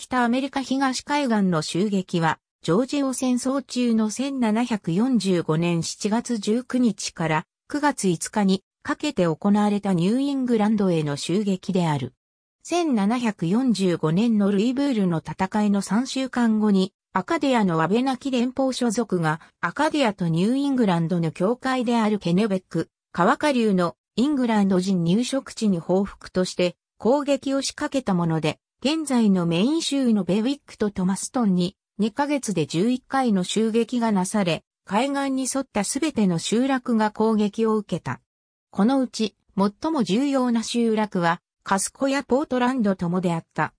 北アメリカ東海岸の襲撃は、ジョージオ戦争中の1745年7月19日から9月5日にかけて行われたニューイングランドへの襲撃である。1745年のルイブールの戦いの3週間後に、アカディアのアベナキ連邦所属が、アカディアとニューイングランドの境界であるケネベック、川下流のイングランド人入植地に報復として攻撃を仕掛けたもので、現在のメイン州のベウィックとトマストンに2ヶ月で11回の襲撃がなされ、海岸に沿ったすべての集落が攻撃を受けた。このうち最も重要な集落はカスコやポートランドともであった。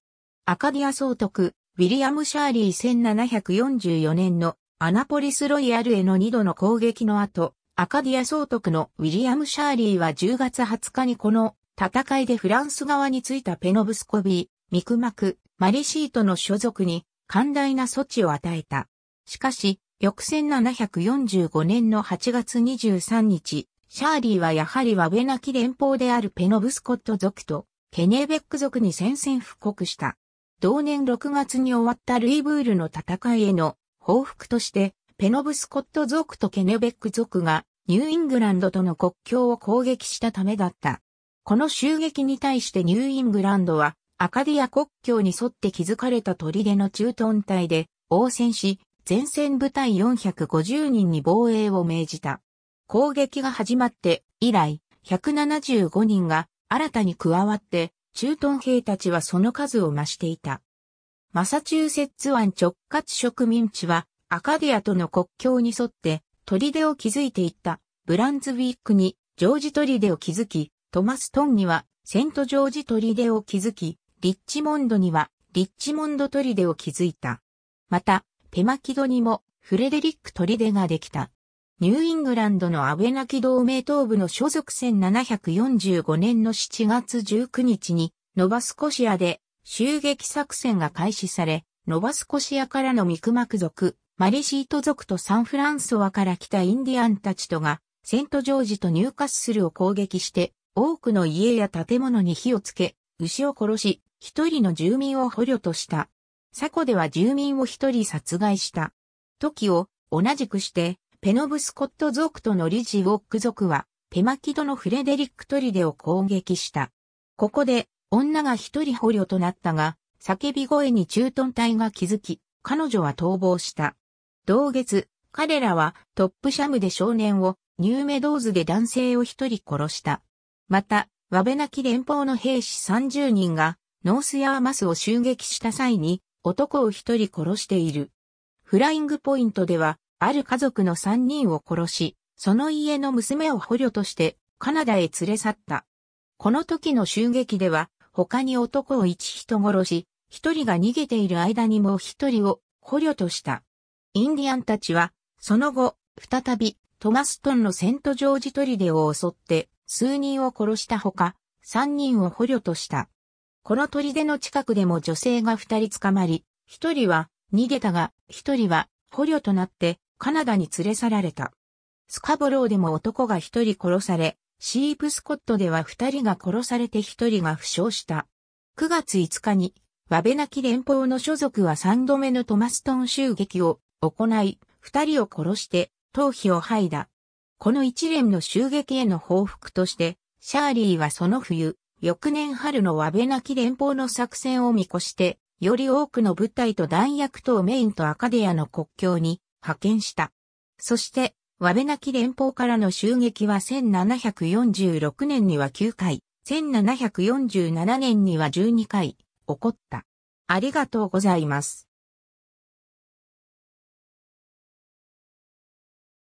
アカディア総督、ウィリアム・シャーリー1744年のアナポリスロイヤルへの2度の攻撃の後、アカディア総督のウィリアム・シャーリーは10月20日にこの戦いでフランス側についたペノブスコビー、ミクマク、マリシートの所属に寛大な措置を与えた。しかし、翌1745年の8月23日、シャーリーはやはりワベナキ連邦であるペノブスコット族とケネーベック族に宣戦布告した。同年6月に終わったルイブールの戦いへの報復として、ペノブスコット族とケネベック族がニューイングランドとの国境を攻撃したためだった。この襲撃に対してニューイングランドはアカディア国境に沿って築かれた砦の駐屯隊で応戦し、前線部隊450人に防衛を命じた。攻撃が始まって以来、175人が新たに加わって、駐屯兵たちはその数を増していた。マサチューセッツ湾直轄植民地は、アカディアとの国境に沿って、砦を築いていったブランズウィークにジョージ砦を築き、トマス・トンにはセント・ジョージ砦を築き、リッチモンドには、リッチモンド砦を築いた。また、ペマキドにも、フレデリック砦ができた。ニューイングランドのアベナキ同盟東部の所属1745年の7月19日に、ノバスコシアで襲撃作戦が開始され、ノバスコシアからのミクマク族、マリシート族とサンフランソワから来たインディアンたちとが、セントジョージとニューカッスルを攻撃して、多くの家や建物に火をつけ、牛を殺し、一人の住民を捕虜とした。サコでは住民を一人殺害した。時を同じくして、ペノブスコット族とのリジウォック族は、ペマキドのフレデリック・トリデを攻撃した。ここで、女が一人捕虜となったが、叫び声に駐屯隊が気づき、彼女は逃亡した。同月、彼らはトップシャムで少年を、ニューメドーズで男性を一人殺した。また、ワベナキ連邦の兵士30人が、ノースヤーマスを襲撃した際に男を一人殺している。フライングポイントでは、ある家族の三人を殺し、その家の娘を捕虜としてカナダへ連れ去った。この時の襲撃では、他に男を一人殺し、一人が逃げている間にもう一人を捕虜とした。インディアンたちは、その後、再び、トマストンのセントジョージ砦を襲って、数人を殺したほか、三人を捕虜とした。この砦の近くでも女性が二人捕まり、一人は逃げたが、一人は捕虜となってカナダに連れ去られた。スカボローでも男が一人殺され、シープスコットでは二人が殺されて一人が負傷した。9月5日に、ワベナキ連邦の所属は三度目のトマストン襲撃を行い、二人を殺して頭皮を剥いだ。この一連の襲撃への報復として、シャーリーはその冬、翌年春の和べなき連邦の作戦を見越して、より多くの部隊と弾薬等メインとアカデアの国境に派遣した。そして、和べなき連邦からの襲撃は1746年には9回、1747年には12回、起こった。ありがとうございます。